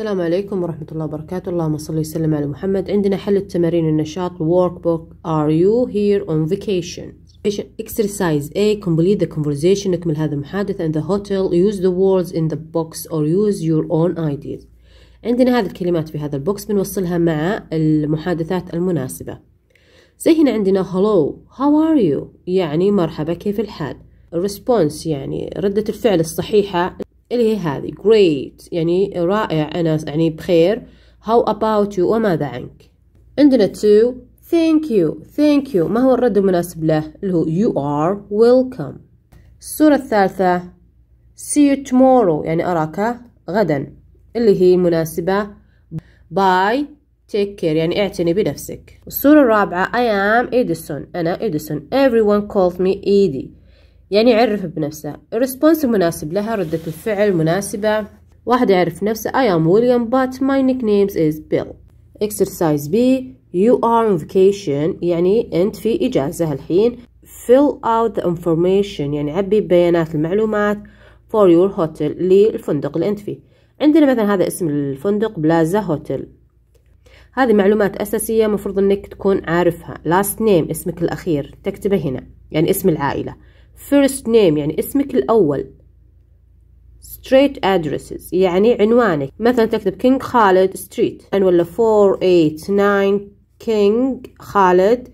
السلام عليكم ورحمة الله وبركاته اللهم صل وسلم على محمد عندنا حل التمارين النشاط workbook are you here on vacation exercise A complete the conversation اكمل هذا المحادثة in the hotel use the words in the box or use your own ideas عندنا هذه الكلمات في هذا البوكس بنوصلها مع المحادثات المناسبة زي هنا عندنا hello how are you يعني مرحبا كيف الحال الريسبونس يعني ردة الفعل الصحيحة اللي هي هذه great يعني رائع أنا يعني بخير how about you وماذا عنك عندنا to thank you thank you ما هو الرد المناسب له اللي هو you are welcome الصورة الثالثة see you tomorrow يعني أراك غدا اللي هي مناسبة bye take care يعني اعتني بنفسك الصورة الرابعة I am Edison أنا Edison everyone calls me Edie يعني عرف بنفسه الريسبونس مناسب لها ردة الفعل مناسبة واحد يعرف نفسه I am William but my nickname is Bill exercise B you are on vacation يعني أنت في إجازة الحين fill out the information يعني عبي بيانات المعلومات for your hotel للفندق اللي أنت فيه عندنا مثلا هذا اسم الفندق بلازا هوتل هذه معلومات أساسية مفروض أنك تكون عارفها last name اسمك الأخير تكتبه هنا يعني اسم العائلة first name يعني اسمك الأول street addresses يعني عنوانك مثلا تكتب king خالد street ولا 489 king خالد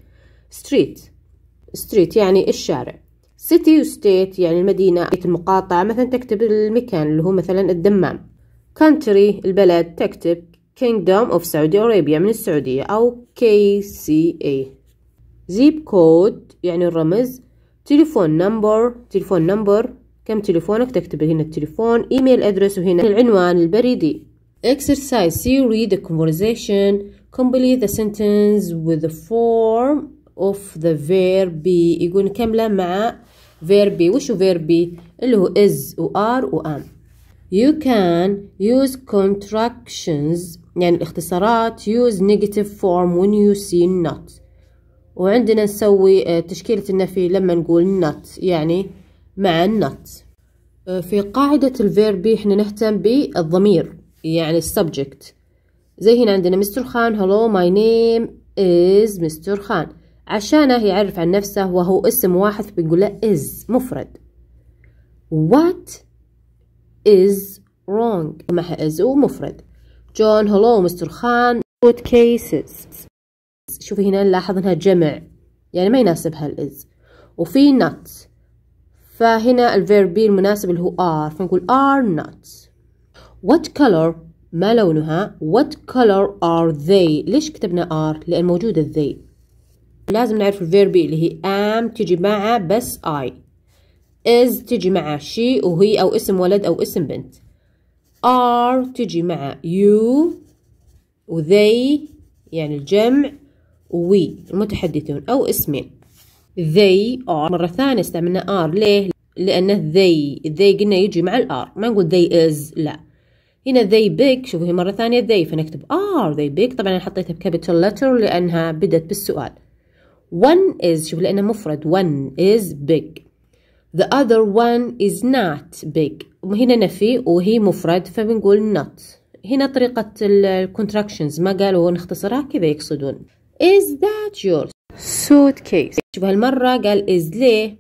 street street يعني الشارع city state يعني المدينة المقاطعة مثلا تكتب المكان اللي هو مثلا الدمام country البلد تكتب kingdom of Saudi Arabia من السعودية أو KCA zip code يعني الرمز تليفون نمبر تليفون نمبر كم تليفونك تكتب هنا التليفون ايميل ادرس وهنا العنوان البريدي exercise C read the conversation complete the sentence with the form of the verb يقول كاملة مع verb وشو verb اللي هو is و are و am you can use contractions يعني الاختصارات use negative form when you see not وعندنا نسوي آه، تشكيلة النفي لما نقول not يعني مع not آه، في قاعدة الفيربي احنا نهتم بالضمير يعني السبجكت زي هنا عندنا مستر خان hello my name is مستر خان عشانه يعرف عن نفسه وهو اسم واحد بنقوله از is مفرد what is wrong معها is ومفرد جون hello مستر خان good cases شوفي هنا نلاحظ انها جمع يعني ما يناسبها الإز وفي not فهنا الفيرب بي المناسب اللي هو are فنقول are not what color ما لونها what color are they ليش كتبنا are لأن موجودة they لازم نعرف الفيرب اللي هي am تجي مع بس I is تجي مع she وهي أو اسم ولد أو اسم بنت are تجي مع you وذي يعني الجمع وي المتحدثون أو اسمين they are مرة ثانية استعملنا are ليه؟ لأن they they قلنا يجي مع الار ما نقول they is لا هنا they big شوفوا هي مرة ثانية they فنكتب are they big طبعا أنا حطيتها بكابيتال letter لأنها بدت بالسؤال one is شوف لأنها مفرد one is big the other one is not big هنا نفي وهي مفرد فبنقول not هنا طريقة الكونتراكشنز ما قالوا نختصرها كذا يقصدون is that your suitcase شوف هالمرة قال is ليه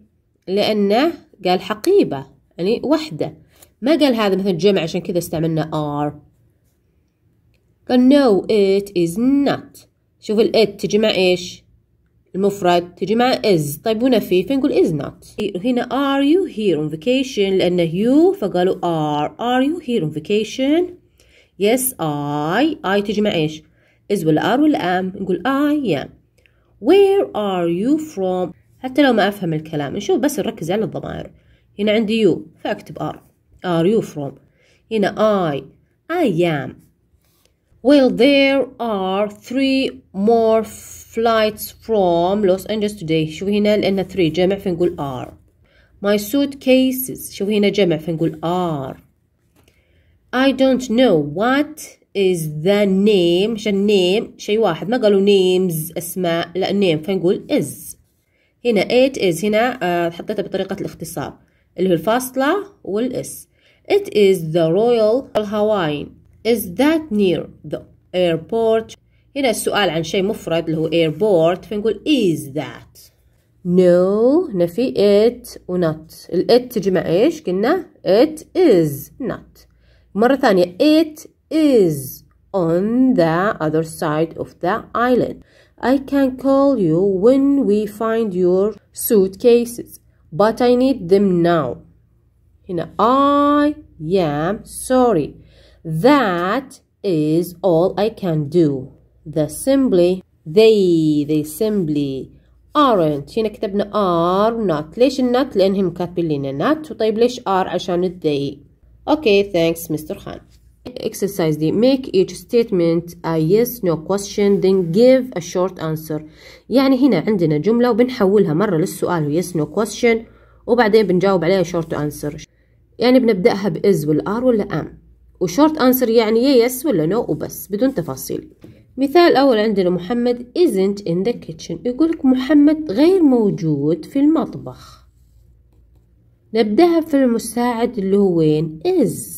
لأنه قال حقيبة يعني وحدة ما قال هذا مثل جمع عشان كذا استعملنا are قال no it is not شوف ال it تجي مع إيش المفرد تجي مع is طيب هنا في فنقول is not هنا are you here on vacation لأنه you فقالوا are are you here on vacation yes I I تجي مع إيش is والار والام نقول I am where are you from حتى لو ما أفهم الكلام نشوف بس نركز على الضمائر هنا عندي you فأكتب are are you from هنا I I am Well, there are three more flights from Los Angeles today. شوف هنا لأن three جمع فنقول R. My suitcases. شوف هنا جمع فنقول R. don't know what is the name عشان name شيء واحد ما قالوا names اسماء لا name فنقول is هنا it is هنا آه، حطيتها بطريقة الاختصار اللي هو الفاصلة والاس it is the royal Hawaiian is that near the airport هنا السؤال عن شيء مفرد اللي هو airport فنقول is that no نفي it و not الات تجمع ايش قلنا it is not مرة ثانية it is on the other side of the island. I can call you when we find your suitcases, but I need them now. You know, I am sorry. That is all I can do. The assembly, they the assembly, aren't هنا كتبنا are not ليش not لأنهم كاتبين لنا not وطيب ليش are عشان they Okay, thanks Mr. Khan. exercise دي make each statement a yes no question then give a short answer يعني هنا عندنا جملة وبنحولها مرة للسؤال yes no question وبعدين بنجاوب عليها short answer يعني بنبدأها ب is ولا are ولا am وشورت answer يعني يا yes ولا no وبس بدون تفاصيل مثال اول عندنا محمد isn't in the kitchen يقولك محمد غير موجود في المطبخ نبدأها في المساعد اللي هو وين is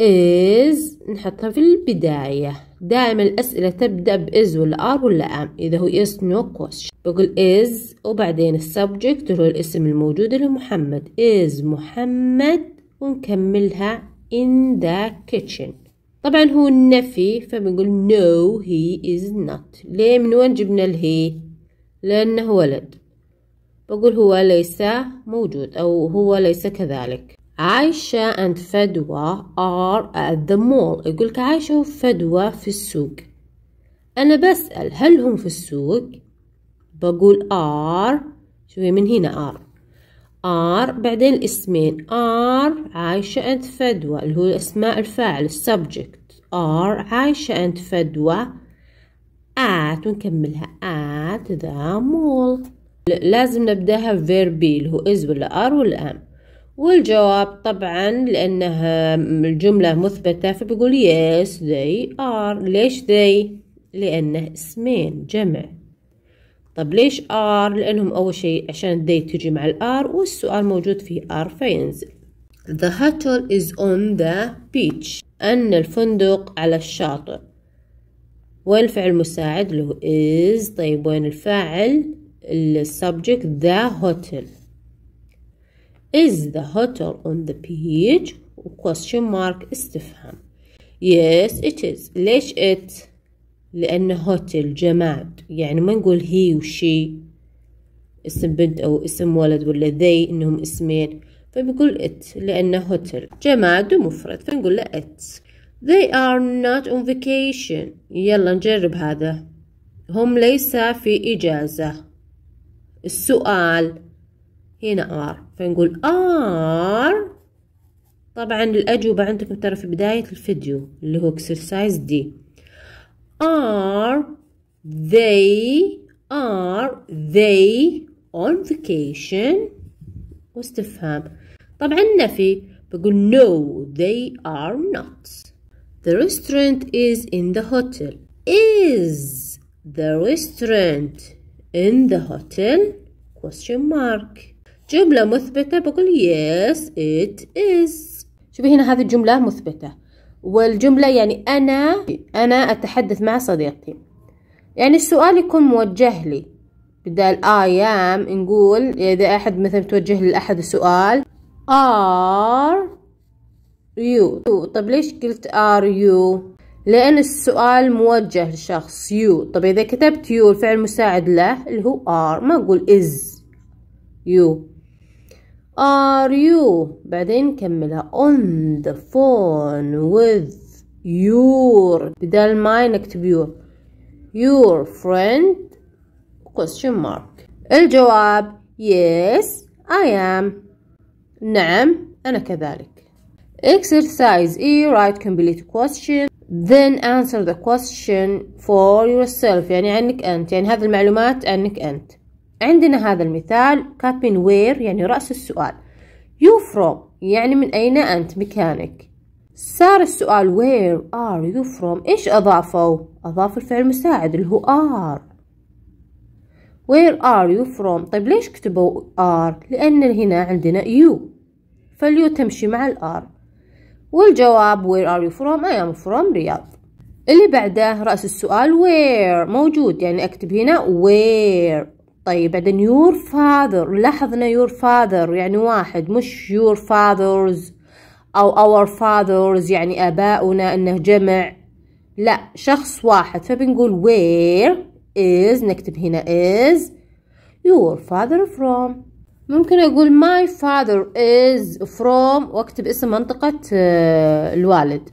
is نحطها في البداية دائما الأسئلة تبدأ is ولا آر ولا أم إذا هو yes no question بقول is وبعدين السبجكت هو الاسم الموجود اللي هو محمد is محمد ونكملها in the kitchen طبعا هو النفي فبنقول no he is not ليه من وين جبنا he لأنه ولد بقول هو ليس موجود أو هو ليس كذلك عايشة and فدوى are at the mall يقولك عايشة وفدوى في السوق أنا بسأل هل هم في السوق بقول are شوية من هنا are are بعدين الاسمين are عايشة and فدوى اللي هو اسماء الفاعل subject are عايشة and فدوى at ونكملها at the mall لازم نبدأها verb اللي هو is ولا are ولا am والجواب طبعا لأنها الجملة مثبتة فبيقول yes they are ليش they لأنه اسمين جمع طب ليش are لأنهم أول شيء عشان they تجي مع الار والسؤال موجود في ار فينزل The hotel is on the beach أن الفندق على الشاطئ والفعل المساعد له is طيب وين الفاعل السبجكت the hotel Is the hotel on the beach? question mark استفهام Yes it is ليش it؟ لأن hotel جماد يعني ما نقول هي وشي اسم بنت أو اسم ولد ولا they إنهم اسمين فبنقول it لأنه hotel جماد ومفرد فنقول له it They are not on vacation يلا نجرب هذا هم ليس في إجازة السؤال هنا are فنقول are طبعا الأجوبة عندكم ترى في بداية الفيديو اللي هو exercise دي are they are they on vacation واستفهام طبعا نفي بقول no they are not the restaurant is in the hotel is the restaurant in the hotel question mark جملة مثبتة بقول yes it is شوفي هنا هذه الجملة مثبتة والجملة يعني أنا أنا أتحدث مع صديقتي يعني السؤال يكون موجه لي بدال I am نقول إذا أحد مثلا توجه لأحد السؤال are you طب ليش قلت are you لأن السؤال موجه لشخص you طب إذا كتبت you الفعل مساعد له اللي هو are ما أقول is you Are you بعدين نكملها on the phone with your بدل ما نكتب your your friend question mark الجواب yes I am نعم أنا كذلك exercise E write complete question then answer the question for yourself يعني عنك أنت يعني هذه المعلومات عنك أنت عندنا هذا المثال كاتبين وير يعني رأس السؤال يو فروم يعني من أين أنت مكانك صار السؤال وير ار يو فروم إيش أضافوا أضافوا الفعل المساعد اللي هو ار وير ار يو فروم طيب ليش كتبوا ار لأن هنا عندنا يو فاليو تمشي مع الار والجواب where are you from I am from رياض اللي بعده رأس السؤال where موجود يعني أكتب هنا where طيب بعدين يور فاذر لاحظنا يور فاذر يعني واحد مش يور فاذرز أو our fathers يعني آباؤنا إنه جمع لا شخص واحد فبنقول where is نكتب هنا is your father from ممكن أقول my father is from وأكتب اسم منطقة آه، الوالد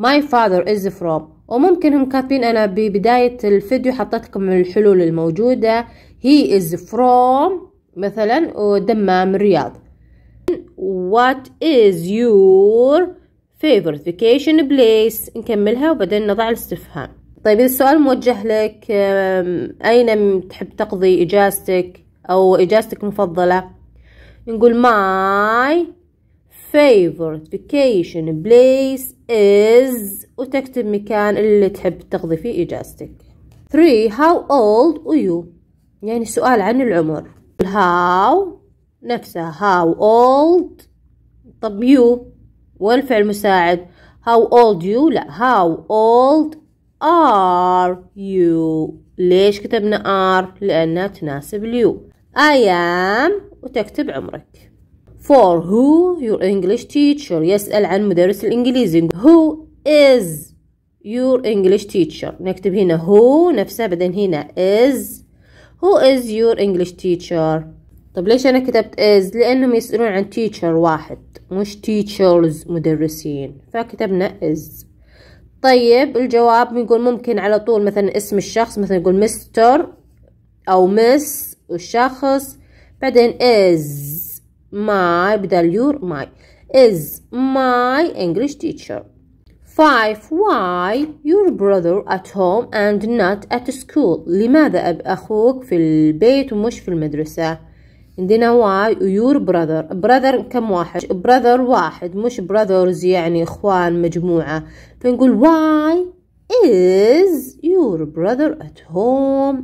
my father is from وممكن هم كاتبين أنا ببداية الفيديو حطيت لكم الحلول الموجودة he is from مثلا دمام الرياض what is your favorite vacation place نكملها وبعدين نضع الاستفهام طيب السؤال موجه لك أين تحب تقضي إجازتك أو إجازتك المفضلة نقول my favorite vacation place is وتكتب مكان اللي تحب تقضي فيه إجازتك 3 how old are you يعني سؤال عن العمر how نفسها how old طب you والفعل مساعد how old you لا how old are you ليش كتبنا are لأنها تناسب اليو I am وتكتب عمرك for who your English teacher يسأل عن مدرس الإنجليزي who is your English teacher نكتب هنا who نفسها بعدين هنا is Who is your English teacher? طب ليش أنا كتبت is لأنهم يسألون عن teacher واحد مش teachers مدرسين فكتبنا is طيب الجواب بنقول ممكن على طول مثلا اسم الشخص مثلا يقول مستر أو مس والشخص بعدين is my بدل your my is my English teacher 5 why your brother at home and not at school لماذا أب أخوك في البيت ومش في المدرسة عندنا why your brother brother كم واحد brother واحد مش brothers يعني إخوان مجموعة فنقول why is your brother at home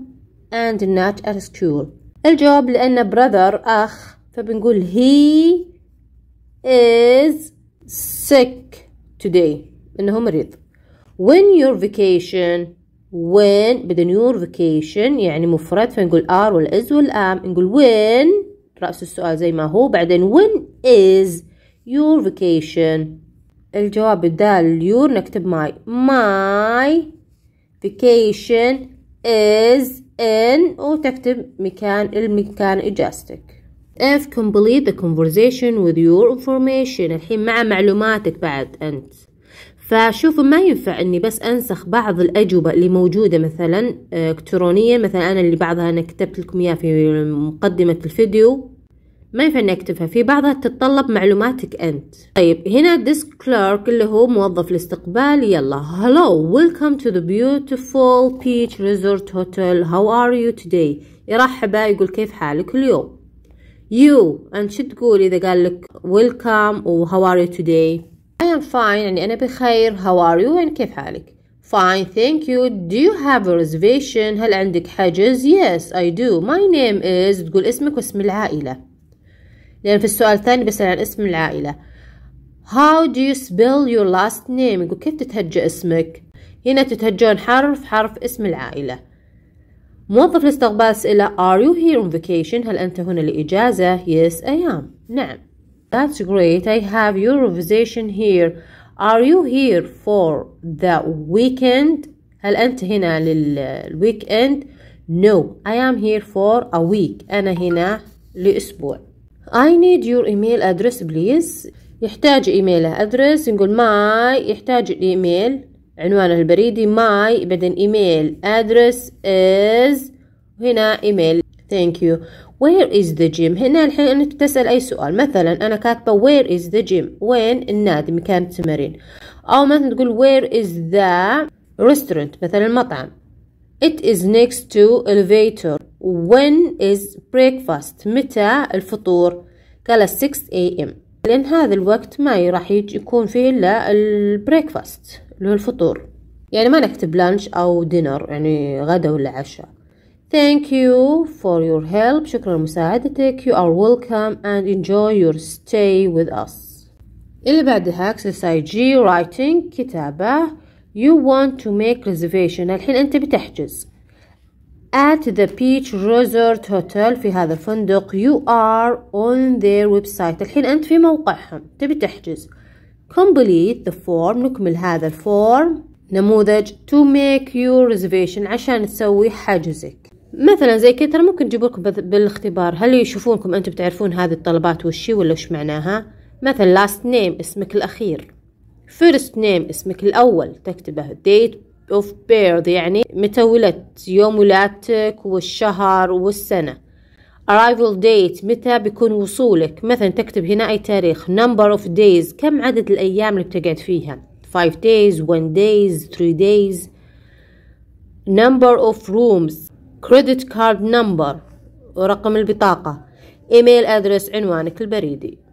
and not at school الجواب لأن brother أخ فبنقول he is sick today انه مريض when your vacation when بدون your vacation يعني مفرد فنقول are والis والam نقول when رأس السؤال زي ما هو بعدين when is your vacation الجواب بدال your نكتب my my vacation is in وتكتب مكان المكان إجازتك if complete the conversation with your information الحين مع معلوماتك بعد أنت فشوفوا ما ينفع اني بس انسخ بعض الاجوبة اللي موجودة مثلا آه، الكترونية مثلا انا اللي بعضها انا كتبت لكم اياها في مقدمة الفيديو ما ينفع اني اكتبها في بعضها تتطلب معلوماتك انت طيب هنا ديسك كلارك اللي هو موظف الاستقبال يلا هلو ويلكم تو ذا بيوتيفول بيتش ريزورت هوتيل هاو ار يو توداي يرحب يقول كيف حالك اليوم يو انت شو تقول اذا قال لك ويلكم وهاو ار يو توداي I am fine يعني أنا بخير How are you يعني كيف حالك Fine thank you Do you have a reservation هل عندك حجز Yes I do My name is تقول اسمك واسم العائلة لأن في السؤال الثاني بسأل عن اسم العائلة How do you spell your last name يقول كيف تتهجى اسمك هنا تتهجون حرف حرف اسم العائلة موظف الاستقبال أسئلة Are you here on vacation هل أنت هنا لإجازة Yes I am نعم That's great. I have your reservation here. Are you here for the weekend? هل أنت هنا للويك No, I am here for a week. أنا هنا لأسبوع. I need your email address please. يحتاج إيميله address نقول my يحتاج الإيميل عنوانه البريدي my بعدين إيميل address is هنا إيميل. Thank you. where is the gym هنا الحين انك تسأل اي سؤال مثلا انا كاتبة where is the gym وين النادي مكان التمارين او مثلا تقول where is the restaurant مثلا المطعم it is next to elevator when is breakfast متى الفطور قال 6 am لان هذا الوقت ما راح يكون فيه الا البريكفاست اللي هو الفطور يعني ما نكتب لانش او دينر يعني غدا ولا عشاء Thank you for your help شكرا لمساعدتك You are welcome and enjoy your stay with us اللي بعدها exercise G writing كتابة You want to make reservation الحين أنت بتحجز At the Peach Resort Hotel في هذا الفندق You are on their website الحين أنت في موقعهم تبي تحجز Complete the form نكمل هذا الفورم نموذج to make your reservation عشان تسوي حجزك مثلا زي كذا ترى ممكن يجيبوك بالاختبار هل يشوفونكم انتم تعرفون هذه الطلبات وشي ولا وش معناها مثلا last name اسمك الاخير first name اسمك الاول تكتبه date of birth يعني متى ولدت يوم ولادتك والشهر والسنه arrival date متى بيكون وصولك مثلا تكتب هنا أي تاريخ number of days كم عدد الأيام اللي بتقعد فيها 5 days 1 days 3 days number of rooms كريدت كارد نمبر ورقم البطاقة ايميل ادرس عنوانك البريدي